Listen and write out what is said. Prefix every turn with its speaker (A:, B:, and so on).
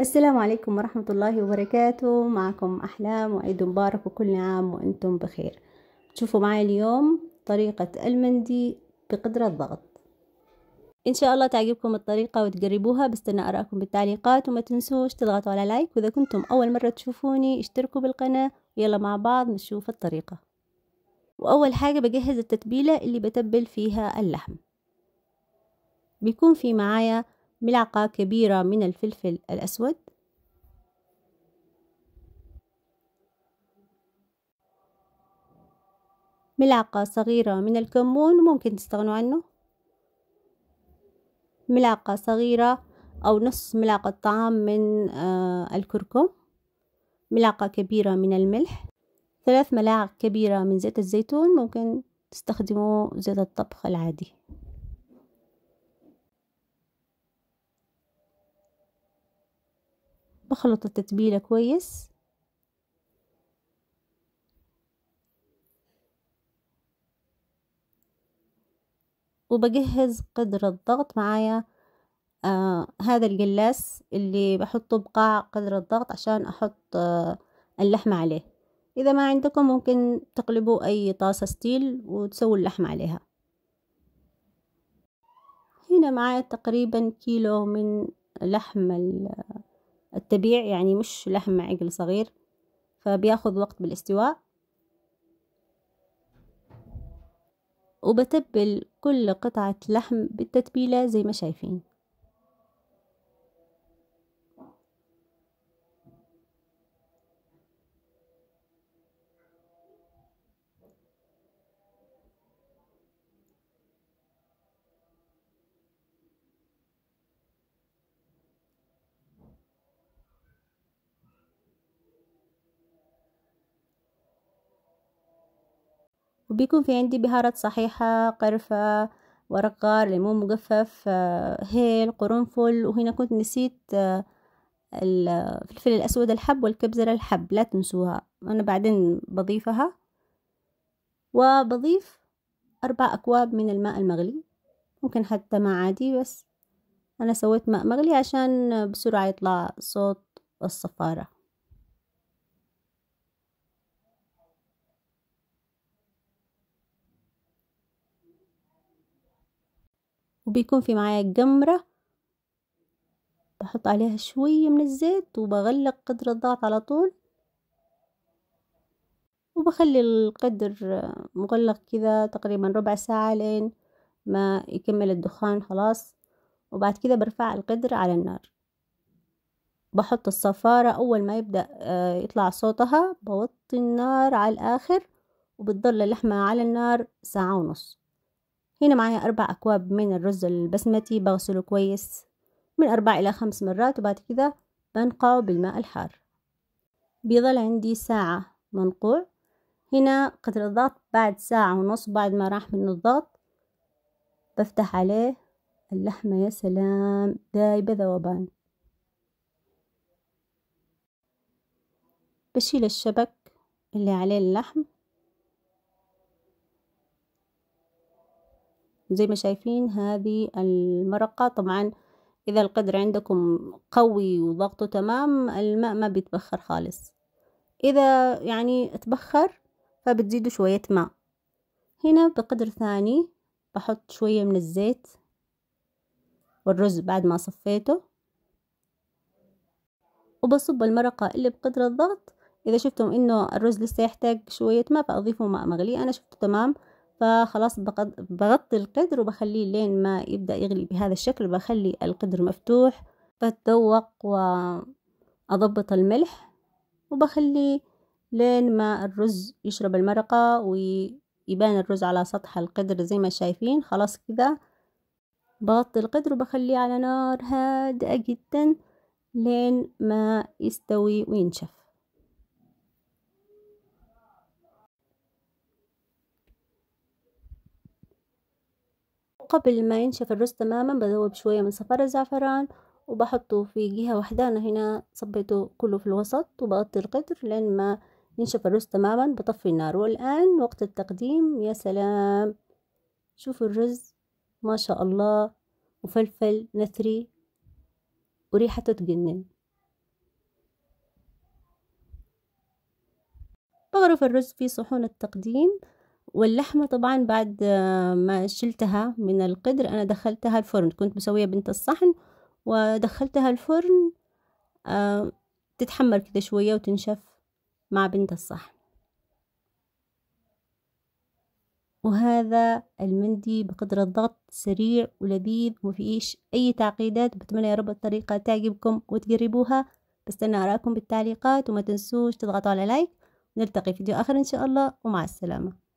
A: السلام عليكم ورحمة الله وبركاته معكم أحلام وعيد مبارك وكل عام وأنتم بخير تشوفوا معي اليوم طريقة المندي بقدرة الضغط إن شاء الله تعجبكم الطريقة وتجربوها بستنى أراءكم بالتعليقات وما تنسوش تضغطوا على لايك وإذا كنتم أول مرة تشوفوني اشتركوا بالقناة ويلا مع بعض نشوف الطريقة وأول حاجة بجهز التتبيلة اللي بتبل فيها اللحم بيكون في معايا ملعقة كبيرة من الفلفل الأسود ملعقة صغيرة من الكمون ممكن تستغنوا عنه ملعقة صغيرة أو نص ملعقة طعام من آه، الكركم ملعقة كبيرة من الملح ثلاث ملاعق كبيرة من زيت الزيتون ممكن تستخدموا زيت الطبخ العادي بخلط التتبيلة كويس وبجهز قدر الضغط معايا آه هذا الجلاس اللي بحطه بقاع قدر الضغط عشان احط آه اللحمة عليه اذا ما عندكم ممكن تقلبوا اي طاسة ستيل وتسووا اللحمة عليها هنا معايا تقريبا كيلو من لحم التبيع يعني مش لحم عقل صغير فبياخذ وقت بالاستواء وبتبل كل قطعة لحم بالتتبيلة زي ما شايفين وبيكون في عندي بهارات صحيحة قرفة ورق غار ليمون مجفف آه، هيل قرنفل وهنا كنت نسيت آه، الفلفل الأسود الحب والكبزرة الحب لا تنسوها أنا بعدين بضيفها وبضيف أربع أكواب من الماء المغلي ممكن حتى ما عادي بس أنا سويت ماء مغلي عشان بسرعة يطلع صوت الصفارة وبيكون في معايا الجمرة بحط عليها شوية من الزيت وبغلق قدر الضغط على طول وبخلي القدر مغلق كذا تقريبا ربع ساعة لين ما يكمل الدخان خلاص وبعد كده برفع القدر على النار بحط الصفارة أول ما يبدأ آه، يطلع صوتها بوطي النار على الآخر وبتضل اللحمة على النار ساعة ونص هنا معايا أربع أكواب من الرز البسمتي بغسله كويس من أربع إلى خمس مرات وبعد كده بنقعه بالماء الحار بيظل عندي ساعة منقوع هنا قدر الضغط بعد ساعة ونص بعد ما راح منه الضغط بفتح عليه اللحمة يا سلام دايبة ذوبان بشيل الشبك اللي عليه اللحم زي ما شايفين هذه المرقة طبعا إذا القدر عندكم قوي وضغطه تمام الماء ما بيتبخر خالص إذا يعني تبخر فبتزيدوا شوية ماء هنا بقدر ثاني بحط شوية من الزيت والرز بعد ما صفيته وبصب المرقة اللي بقدر الضغط إذا شفتم إنه الرز لسه يحتاج شوية ماء فأضيفوا ماء مغلي أنا شفته تمام فخلاص بغطي القدر وبخليه لين ما يبدأ يغلي بهذا الشكل بخلي القدر مفتوح بتذوق وأضبط الملح وبخليه لين ما الرز يشرب المرقة ويبان الرز على سطح القدر زي ما شايفين خلاص كده بغطي القدر وبخليه على نار هادئة جدا لين ما يستوي وينشف وقبل ما ينشف الرز تماما بذوب شوية من صفار الزعفران وبحطه في جهة واحدة أنا هنا صبيته كله في الوسط وبغطي القدر لين ما ينشف الرز تماما بطفي النار والآن وقت التقديم يا سلام شوفوا الرز ما شاء الله مفلفل نثري وريحته تجنن بغرف الرز في صحون التقديم واللحمة طبعا بعد آه، ما شلتها من القدر أنا دخلتها الفرن كنت مسوية بنت الصحن ودخلتها الفرن آه، تتحمر كده شوية وتنشف مع بنت الصحن وهذا المندي بقدر الضغط سريع ولذيذ فيش أي تعقيدات بتمنى يا رب الطريقة تعجبكم وتجربوها بستنى أراكم بالتعليقات وما تنسوش تضغطوا على لايك نلتقي في فيديو آخر إن شاء الله ومع السلامة